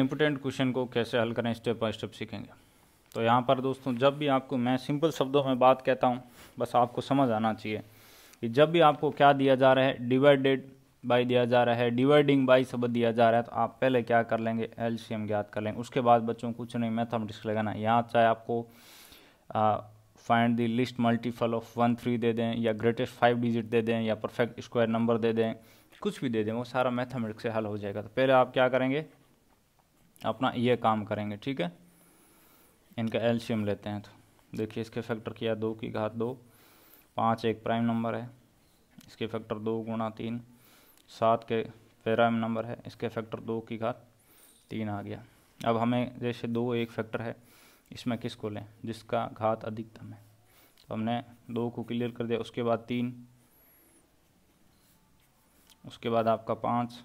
important question को कैसे हल करें स्टेप बाय स्टेप सीखेंगे तो यहाँ पर दोस्तों जब भी आपको मैं सिंपल शब्दों में बात कहता हूँ बस आपको समझ आना चाहिए कि जब भी आपको क्या दिया जा रहा है डिवाइडेड बाई दिया जा रहा है डिवाइडिंग बाई शब्द दिया जा रहा है तो आप पहले क्या कर लेंगे एम ज्ञात कर लेंगे उसके बाद बच्चों कुछ नहीं मैथमेटिक्स लगाना यहाँ चाहे आपको find the list multiple of one three दे दें या ग्रेटेस्ट फाइव डिजिट दे दें या परफेक्ट स्क्वायर नंबर दे दें कुछ भी दे दें वो सारा मैथमेटिक्स से हल हो जाएगा तो पहले आप क्या करेंगे अपना ये काम करेंगे ठीक है इनका एल्शियम लेते हैं तो देखिए इसके फैक्टर किया दो की घात दो पाँच एक प्राइम नंबर है इसके फैक्टर दो गुणा तीन सात के प्राइम नंबर है इसके फैक्टर दो की घात तीन आ गया अब हमें जैसे दो एक फैक्टर है इसमें किसको लें जिसका घात अधिकतम है तो हमने दो को क्लियर कर दिया उसके बाद तीन उसके बाद आपका पाँच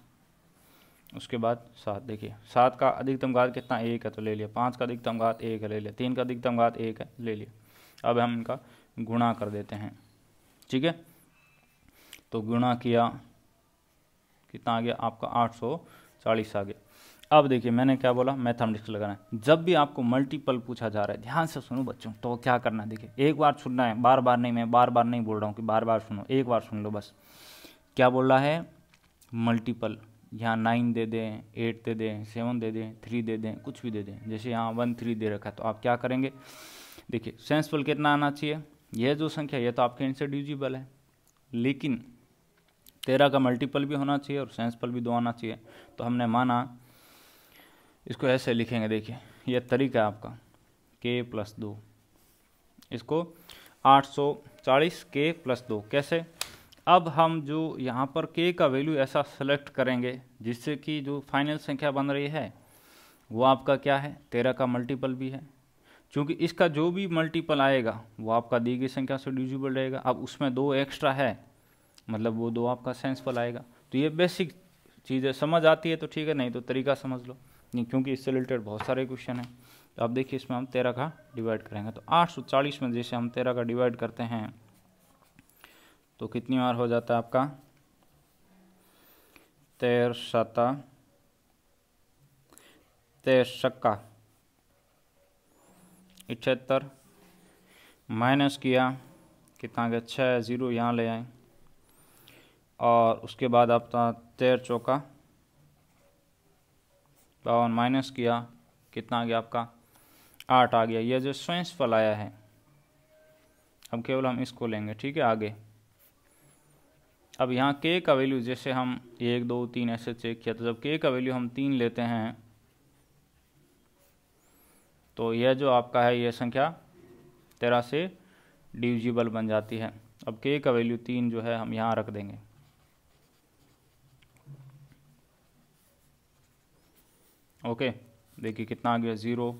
उसके बाद सात देखिए सात का अधिकतम घात कितना एक है तो ले लिया पाँच का अधिकतम घात एक है ले लिया तीन का अधिकतम घात एक है ले लिया अब हम इनका गुणा कर देते हैं ठीक है तो गुणा किया कितना आ गया आपका आठ सौ चालीस आ गया अब देखिए मैंने क्या बोला मैथमेटिक्स लगाना है जब भी आपको मल्टीपल पूछा जा रहा है ध्यान से सुनो बच्चों तो क्या करना है देखिए एक बार सुनना है बार बार नहीं मैं बार बार नहीं बोल रहा हूँ कि बार बार सुनो एक बार सुन लो बस क्या बोल रहा है मल्टीपल यहाँ नाइन दे दें एट दे दें सेवन दे दें थ्री दे दें कुछ भी दे दें जैसे यहाँ वन थ्री दे रखा है तो आप क्या करेंगे देखिए सेंसफुल कितना आना चाहिए यह जो संख्या यह तो आपके इनसे है लेकिन तेरह का मल्टीपल भी होना चाहिए और सेंसफुल भी दो आना चाहिए तो हमने माना इसको ऐसे लिखेंगे देखिए यह तरीका है आपका के प्लस दो इसको आठ सौ चालीस के प्लस दो कैसे अब हम जो यहाँ पर के का वैल्यू ऐसा सेलेक्ट करेंगे जिससे कि जो फाइनल संख्या बन रही है वो आपका क्या है तेरह का मल्टीपल भी है क्योंकि इसका जो भी मल्टीपल आएगा वो आपका दी गई संख्या से डिजिबल रहेगा अब उसमें दो एक्स्ट्रा है मतलब वो दो आपका सेंसफुल आएगा तो ये बेसिक चीज़ें समझ आती है तो ठीक है नहीं तो तरीका समझ लो नहीं क्योंकि इससे रिलेटेड बहुत सारे क्वेश्चन हैं तो आप देखिए इसमें हम तेरह का डिवाइड करेंगे तो आठ सौ चालीस में जैसे हम तेरह का डिवाइड करते हैं तो कितनी बार हो जाता है आपका तेर सता तेर सक्का इचहत्तर माइनस किया कितना गया छः ज़ीरो यहाँ ले आए और उसके बाद आपका तेर चौका बावन माइनस किया कितना आ गया आपका आठ आ गया यह जो स्वयं फल आया है अब केवल हम इसको लेंगे ठीक है आगे अब यहाँ के का वैल्यू जैसे हम एक दो तीन ऐसे चेक किया तो जब के का वैल्यू हम तीन लेते हैं तो यह जो आपका है यह संख्या तेरह से डिविजिबल बन जाती है अब के का वैल्यू तीन जो है हम यहाँ रख देंगे ओके देखिए कितना आ गया ज़ीरो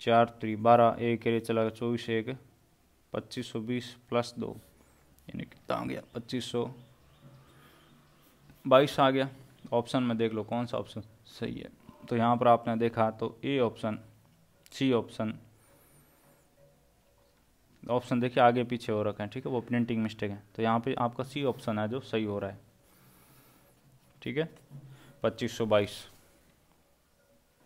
चार त्री बारह एक चला गया चौबीस एक पच्चीस सौ बीस प्लस दो यानी कितना आ गया पच्चीस सौ बाईस आ गया ऑप्शन में देख लो कौन सा ऑप्शन सही है तो यहाँ पर आपने देखा तो A option C option option देखिए आगे पीछे हो रखा है ठीक है वो प्रिंटिंग मिस्टेक है तो यहाँ पे आपका सी ऑप्शन है जो सही हो रहा है ठीक है पच्चीस सौ बाईस